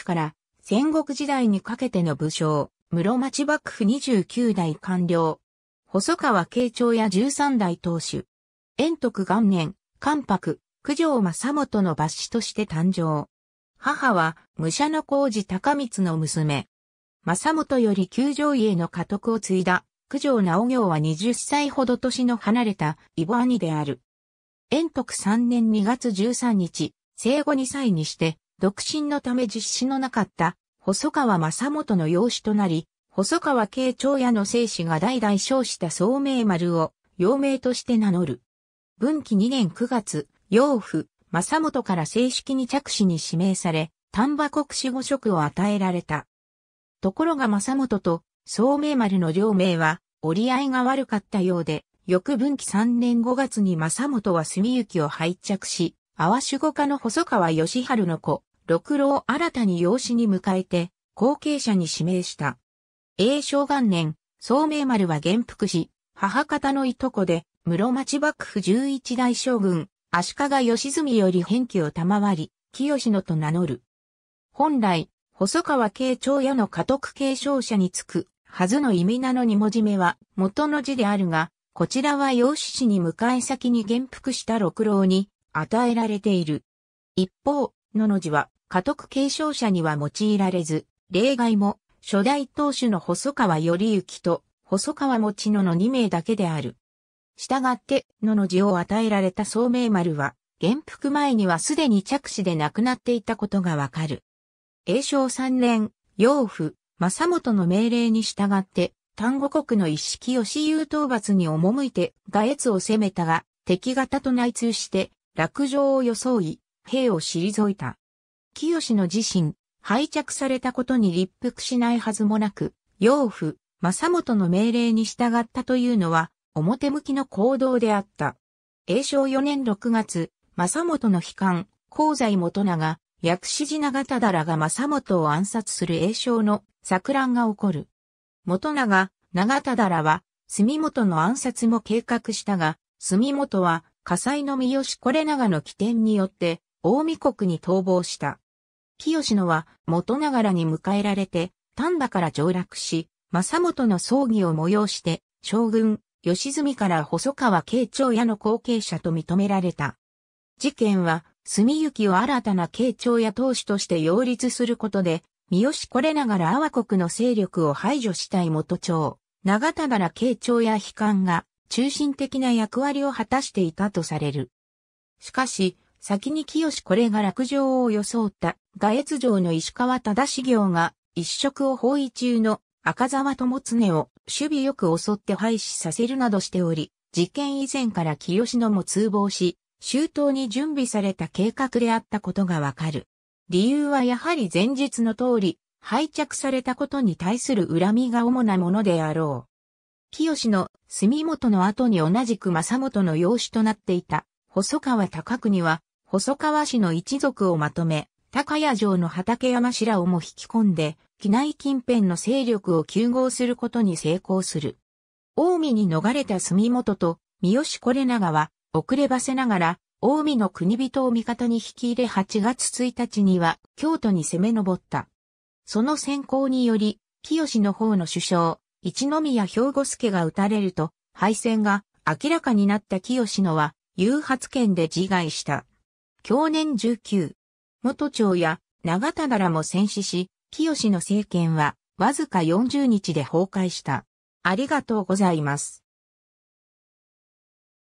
地から戦国時代にかけての武将、室町幕府29代官僚、細川慶長や13代当主、遠徳元年、関白、九条正元の抜子として誕生。母は武者の工事高光の娘。正元より九条家の家督を継いだ九条直行は20歳ほど年の離れたイボ兄である。遠徳3年2月13日、生後2歳にして独身のため実施のなかった細川正元の養子となり、細川慶長屋の生死が代々称した聡明丸を、陽明として名乗る。文紀2年9月、養父、正元から正式に着手に指名され、丹波国士五職を与えられた。ところが正元と、聡明丸の両名は、折り合いが悪かったようで、翌文紀3年5月に正元は住行を拝着し、阿波守護家の細川義春の子、六郎を新たに養子に迎えて、後継者に指名した。永正元年、聡明丸は元服し、母方のいとこで、室町幕府十一代将軍、足利義澄より返記を賜り、清野と名乗る。本来、細川慶長屋の家督継承者につく、はずの意味なのに文字目は元の字であるが、こちらは養子氏に迎え先に元服した六郎に与えられている。一方、のの字は家督継承者には用いられず、例外も、初代当主の細川頼之と、細川持野の2名だけである。従って、野の字を与えられた聡明丸は、元服前にはすでに着手で亡くなっていたことがわかる。永正三年、養父、正元の命令に従って、丹後国の一式義勇討伐に赴いて、画越を攻めたが、敵方と内通して、落城を装い、兵を退いた。清の自身、拝着されたことに立腹しないはずもなく、養父、正元の命令に従ったというのは、表向きの行動であった。永正4年6月、正元の悲観、香西元長、薬師寺長忠らが正元を暗殺する永正の錯乱が起こる。元長、長忠らは、住元の暗殺も計画したが、住元は火災の三好これ長の起点によって、大見国に逃亡した。清野は元ながらに迎えられて、丹波から上洛し、正元の葬儀を催して、将軍、吉住から細川慶長屋の後継者と認められた。事件は、住行を新たな慶長屋当主として擁立することで、三好これながら阿波国の勢力を排除したい元長、長田柄慶長屋悲観が中心的な役割を果たしていたとされる。しかし、先に清これが落城を装った画越城の石川忠行が一色を包囲中の赤沢友常を守備よく襲って廃止させるなどしており、事件以前から清野も通報し、周到に準備された計画であったことがわかる。理由はやはり前日の通り、廃着されたことに対する恨みが主なものであろう。清の住本の後に同じく正元の養子となっていた細川久国は細川氏の一族をまとめ、高屋城の畠山氏らをも引き込んで、機内近辺の勢力を急合することに成功する。近江に逃れた住元と三好是長は、遅ればせながら、近江の国人を味方に引き入れ8月1日には京都に攻め上った。その先行により、清の方の首相、一宮兵庫助が撃たれると、敗戦が明らかになった清野は、誘発権で自害した。享年19。元長や長田らも戦死し、清の政権はわずか40日で崩壊した。ありがとうございます。